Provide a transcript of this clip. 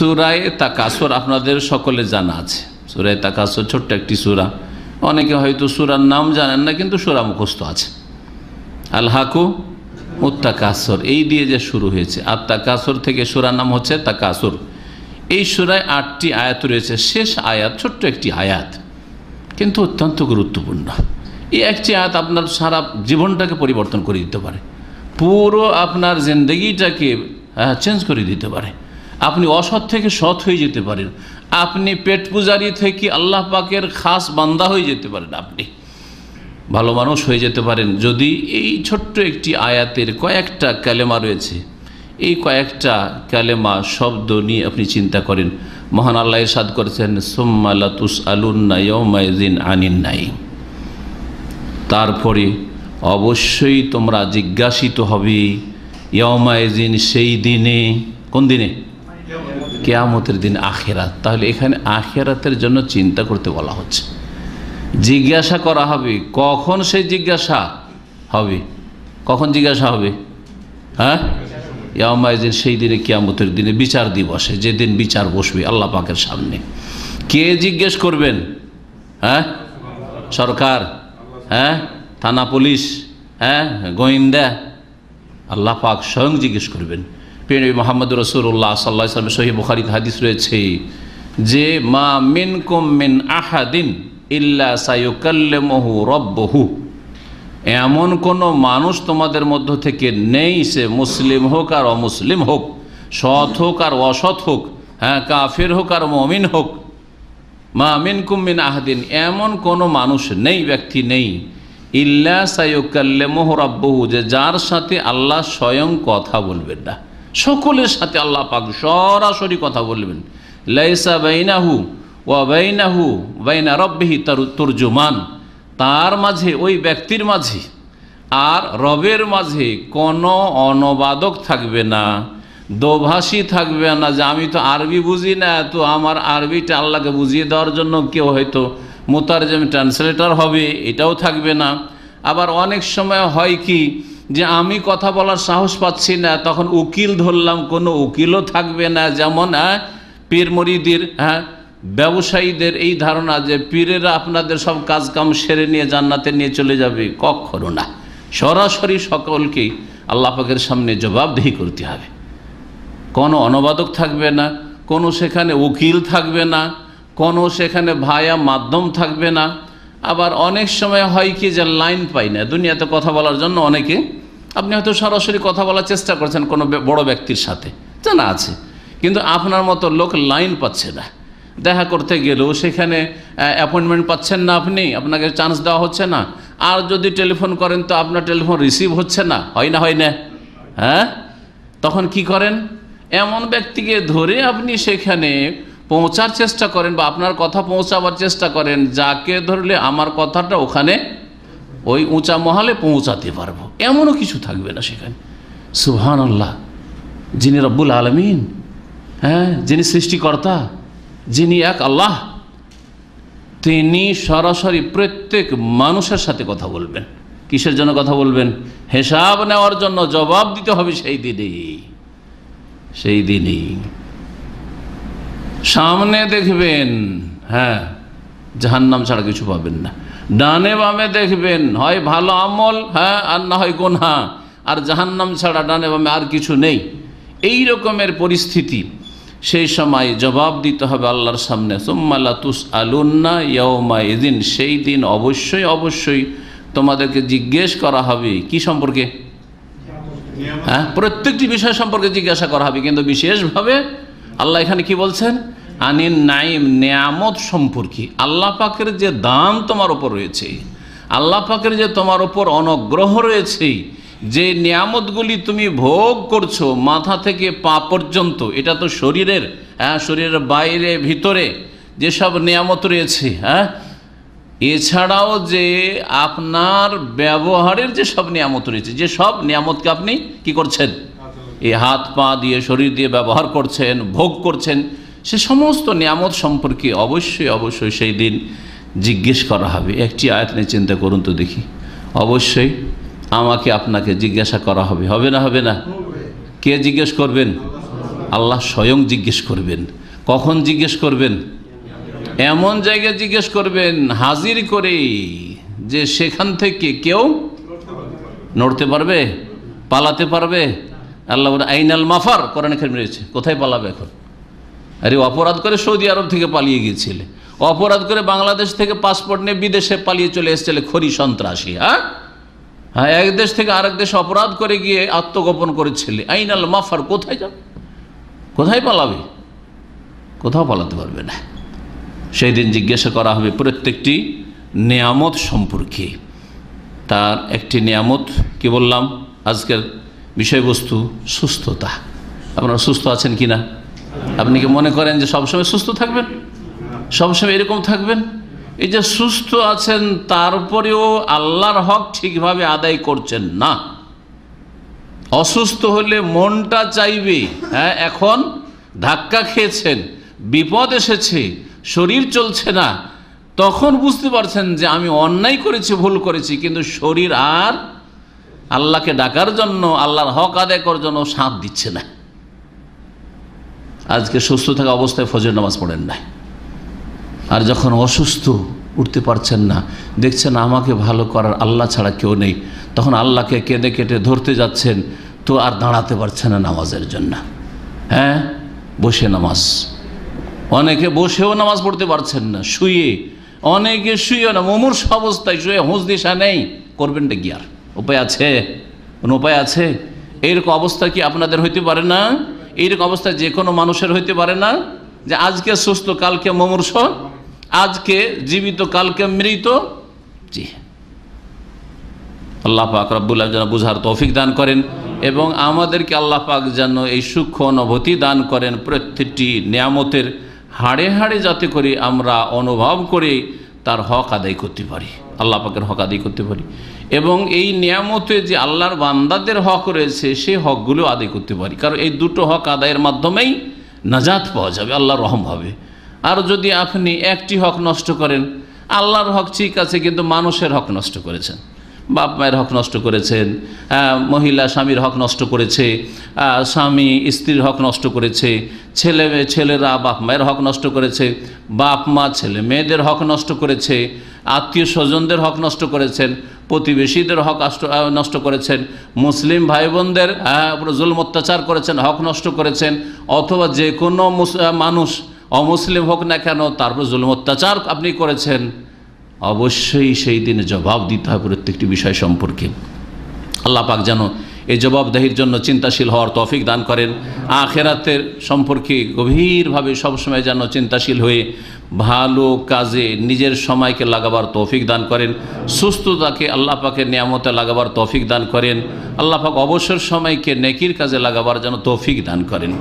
সুরায় তাকাসর আপনাদের সকলে জানা আছে সুরায় তাকাসর ছোট্ট একটি সুরা অনেকে হয়তো সুরার নাম জানেন না কিন্তু সুরা মুখস্থ আছে আল হাকু উত্তাকাসর এই দিয়ে যে শুরু হয়েছে আর তাকাসর থেকে সুরার নাম হচ্ছে তাকাসর এই সুরায় আটটি আয়াত রয়েছে শেষ আয়াত ছোট্ট একটি আয়াত কিন্তু অত্যন্ত গুরুত্বপূর্ণ এই একটি আয়াত আপনার সারা জীবনটাকে পরিবর্তন করে দিতে পারে পুরো আপনার জিন্দগিটাকে চেঞ্জ করে দিতে পারে আপনি অসৎ থেকে সৎ হয়ে যেতে পারেন আপনি পেট পূজারি থেকে আল্লাহ পাকের খাস বান্দা হয়ে যেতে পারেন আপনি ভালো মানুষ হয়ে যেতে পারেন যদি এই ছোট্ট একটি আয়াতের কয়েকটা ক্যালেমা রয়েছে এই কয়েকটা ক্যালেমা শব্দ নিয়ে আপনি চিন্তা করেন মহান আল্লাহ ইরশাদ করেছেন সোম্মালা তুস আনিন নাই তারপরে অবশ্যই তোমরা জিজ্ঞাসিত হবে ইয়মায়দিন সেই দিনে কোন দিনে কেয়ামতের দিন আখেরাত তাহলে এখানে আখেরাতের জন্য চিন্তা করতে বলা হচ্ছে জিজ্ঞাসা করা হবে কখন সেই জিজ্ঞাসা হবে কখন জিজ্ঞাসা হবে হ্যাঁ ইয়ামাইদিন সেই দিনে কেয়ামতের দিনে বিচার দিবসে যেদিন বিচার বসবে আল্লাহ পাকের সামনে কে জিজ্ঞেস করবেন হ্যাঁ সরকার হ্যাঁ থানা পুলিশ হ্যাঁ গোয়েন্দা আল্লাহ পাক স্বয়ং জিজ্ঞেস করবেন পেড়ে মোহাম্মদ রসুল্লাহ সাল্লা ইসলামের সহি বুখারিদ হাদিস রয়েছে যে মা মিন মিন আহাদিন ইল্লা সাইকাল্লেমহু রব্বহু এমন কোনো মানুষ তোমাদের মধ্য থেকে নেই সে মুসলিম হোক আর অমুসলিম হোক সৎ হোক আর অসৎ হোক হ্যাঁ কাফের হোক আর মমিন হোক মা মিন কুমিন আহাদিন এমন কোনো মানুষ নেই ব্যক্তি নেই ইল্লা সাইকাল্লেমহ রব্বহু যে যার সাথে আল্লাহ স্বয়ং কথা বলবেন না সকলের সাথে আল্লাহ পাক সরাসরি কথা বলবেন লাইসা বাইনাহু ওয়া বাইনাহু বাইনা রব্বিহি তর্জমান তার মাঝে ওই ব্যক্তির মাঝে আর রবের মাঝে কোনো অনবাদক থাকবে না দোভাষী থাকবে না যে আমি তো আরবি বুঝি না তো আমার আরবিটা আল্লাহকে বুঝিয়ে দেওয়ার জন্য কেউ হয়তো মোতারজম ট্রান্সলেটর হবে এটাও থাকবে না আবার অনেক সময় হয় কি যে আমি কথা বলার সাহস পাচ্ছি না তখন উকিল ধরলাম কোনো উকিলও থাকবে না যেমন হ্যাঁ, পীর মরিদির হ্যাঁ ব্যবসায়ীদের এই ধারণা যে পীরেরা আপনাদের সব কাজ কাম সেরে নিয়ে জান্নাতে নিয়ে চলে যাবে কখনো না সরাসরি সকলকেই আল্লাপাকের সামনে জবাবদেহি করতে হবে কোনো অনুবাদক থাকবে না কোনো সেখানে উকিল থাকবে না কোনো সেখানে ভায়া মাধ্যম থাকবে না আবার অনেক সময় হয় কি যে লাইন পাই না দুনিয়াতে কথা বলার জন্য অনেকে আপনি হয়তো সরাসরি কথা বলার চেষ্টা করছেন কোনো বড় ব্যক্তির সাথে জানা আছে কিন্তু আপনার মতো লোক লাইন পাচ্ছে না দেখা করতে গেলেও সেখানে অ্যাপয়েন্টমেন্ট পাচ্ছেন না আপনি আপনাকে চান্স দেওয়া হচ্ছে না আর যদি টেলিফোন করেন তো আপনার টেলিফোন রিসিভ হচ্ছে না হয় না হয় না হ্যাঁ তখন কি করেন এমন ব্যক্তিকে ধরে আপনি সেখানে পৌঁছার চেষ্টা করেন বা আপনার কথা পৌঁছাবার চেষ্টা করেন যাকে ধরলে আমার কথাটা ওখানে ওই উঁচা মহালে পৌঁছাতে পারবো এমনও কিছু থাকবে না সেখানে সুহান আল্লাহ যিনি রব্বুল আলমিন হ্যাঁ যিনি সৃষ্টিকর্তা যিনি এক আল্লাহ তিনি সরাসরি প্রত্যেক মানুষের সাথে কথা বলবেন কিসের জন্য কথা বলবেন হিসাব নেওয়ার জন্য জবাব দিতে হবে সেই দিনেই সেই দিনেই সামনে দেখবেন হ্যাঁ জাহান্নাম ছাড়া কিছু পাবেন না ডানে বামে দেখবেন হয় ভালো আমল হ্যাঁ আর না হয় গোনা আর জাহান্নাম ছাড়া ডানে বামে আর কিছু নেই এই রকমের পরিস্থিতি সেই সময় জবাব দিতে হবে আল্লাহর সামনে সোম্মালা তুস আলুন্না ইয়মা এদিন সেই দিন অবশ্যই অবশ্যই তোমাদেরকে জিজ্ঞেস করা হবে কি সম্পর্কে হ্যাঁ প্রত্যেকটি বিষয় সম্পর্কে জিজ্ঞাসা করা হবে কিন্তু বিশেষভাবে আল্লাহ এখানে কি বলছেন আনিন নাইম নেয়ামত সম্পর্কে আল্লাহ পাকের যে দান তোমার ওপর রয়েছে আল্লাহ পাকের যে তোমার ওপর অনগ্রহ রয়েছে যে নিয়ামতগুলি তুমি ভোগ করছো মাথা থেকে পা পর্যন্ত এটা তো শরীরের হ্যাঁ শরীরের বাইরে ভিতরে যেসব নিয়ামত রয়েছে হ্যাঁ এছাড়াও যে আপনার ব্যবহারের যে সব নিয়ামত রয়েছে যে সব নিয়ামতকে আপনি কি করছেন এই হাত পা দিয়ে শরীর দিয়ে ব্যবহার করছেন ভোগ করছেন সে সমস্ত নিয়ামত সম্পর্কে অবশ্যই অবশ্যই সেই দিন জিজ্ঞেস করা হবে একটি আয়াত নিয়ে চিন্তা করুন তো দেখি অবশ্যই আমাকে আপনাকে জিজ্ঞাসা করা হবে হবে না হবে না কে জিজ্ঞেস করবেন আল্লাহ স্বয়ং জিজ্ঞেস করবেন কখন জিজ্ঞেস করবেন এমন জায়গায় জিজ্ঞেস করবেন হাজির করে যে সেখান থেকে কেউ নড়তে পারবে পালাতে পারবে আল্লাহ আইনাল মাফার করেন এখানে রয়েছে কোথায় পালাবে এখন আরে অপরাধ করে সৌদি আরব থেকে পালিয়ে গিয়েছিলে অপরাধ করে বাংলাদেশ থেকে পাসপোর্ট নিয়ে বিদেশে পালিয়ে চলে এসেছিলে খরি সন্ত্রাসী হ্যাঁ হ্যাঁ এক দেশ থেকে আরেক দেশ অপরাধ করে গিয়ে আত্মগোপন করেছিলে আইনাল মাফার কোথায় যাবে কোথায় পালাবে কোথাও পালাতে পারবে না সেই দিন জিজ্ঞাসা করা হবে প্রত্যেকটি নেয়ামত সম্পর্কে তার একটি নিয়ামত কি বললাম আজকের বিষয়বস্তু সুস্থতা আপনারা সুস্থ আছেন কি না আপনি কি মনে করেন যে সবসময় সুস্থ থাকবেন সবসময় এরকম থাকবেন এই যে সুস্থ আছেন তারপরেও আল্লাহর হক ঠিকভাবে আদায় করছেন না অসুস্থ হলে মনটা চাইবে হ্যাঁ এখন ধাক্কা খেয়েছেন বিপদ এসেছে শরীর চলছে না তখন বুঝতে পারছেন যে আমি অন্যায় করেছি ভুল করেছি কিন্তু শরীর আর আল্লাহকে ডাকার জন্য আল্লাহর হক আদায় করার জন্য সাঁত দিচ্ছে না আজকে সুস্থ থাকা অবস্থায় ফজর নামাজ পড়েন নাই আর যখন অসুস্থ উঠতে পারছেন না দেখছেন আমাকে ভালো করার আল্লাহ ছাড়া কেউ নেই তখন আল্লাহকে কেঁদে কেটে ধরতে যাচ্ছেন তো আর দাঁড়াতে পারছে না নামাজের জন্য হ্যাঁ বসে নামাজ অনেকে বসেও নামাজ পড়তে পারছেন না শুয়ে অনেকে শুয়ে না মমূর্ষ অবস্থায় শুয়ে হুঁস দিশা নেই করবেনটা কি আর উপায় আছে কোনো উপায় আছে এইরকম অবস্থা কি আপনাদের হইতে পারে না এইরকম অবস্থা যে কোনো মানুষের হইতে পারে না যে আজকে সুস্থ কালকে মমূর্ষ আজকে জীবিত কালকে মৃত জি আল্লাহ পাক রব্বুল্লাহ যেন বুঝার তৌফিক দান করেন এবং আমাদেরকে আল্লাহ পাক যেন এই সূক্ষ্ম অনুভূতি দান করেন প্রত্যেকটি নিয়ামতের হাড়ে হাড়ে যাতে করে আমরা অনুভব করে তার হক আদায় করতে পারি আল্লাহ পাকের হক আদায় করতে পারি এবং এই নিয়ামতে যে আল্লাহর বান্দাদের হক রয়েছে সেই হকগুলো আদায় করতে পারি কারণ এই দুটো হক আদায়ের মাধ্যমেই নাজাত পাওয়া যাবে আল্লাহ রহম হবে আর যদি আপনি একটি হক নষ্ট করেন আল্লাহর হক ঠিক আছে কিন্তু মানুষের হক নষ্ট করেছেন বাপ মায়ের হক নষ্ট করেছেন মহিলা স্বামীর হক নষ্ট করেছে স্বামী স্ত্রীর হক নষ্ট করেছে ছেলে ছেলেরা বাপ মায়ের হক নষ্ট করেছে বাপ মা ছেলে মেয়েদের হক নষ্ট করেছে আত্মীয় স্বজনদের হক নষ্ট করেছেন প্রতিবেশীদের হক নষ্ট করেছেন মুসলিম ভাই বোনদের জুল অত্যাচার করেছেন হক নষ্ট করেছেন অথবা যে কোনো মানুষ অমুসলিম হোক না কেন তারপর জুলম অত্যাচার আপনি করেছেন অবশ্যই সেই দিনে জবাব দিতে হয় প্রত্যেকটি বিষয় সম্পর্কে আল্লাহ পাক যেন এই জবাবদাহির জন্য চিন্তাশীল হওয়ার তফিক দান করেন আখেরাতের সম্পর্কে গভীরভাবে সবসময় যেন চিন্তাশীল হয়ে ভালো কাজে নিজের সময়কে লাগাবার তৌফিক দান করেন সুস্থতাকে আল্লাহ পাকে নিয়ামতে লাগাবার তৌফিক দান করেন আল্লাহ পাক অবসর সময়কে নেকির কাজে লাগাবার যেন তৌফিক দান করেন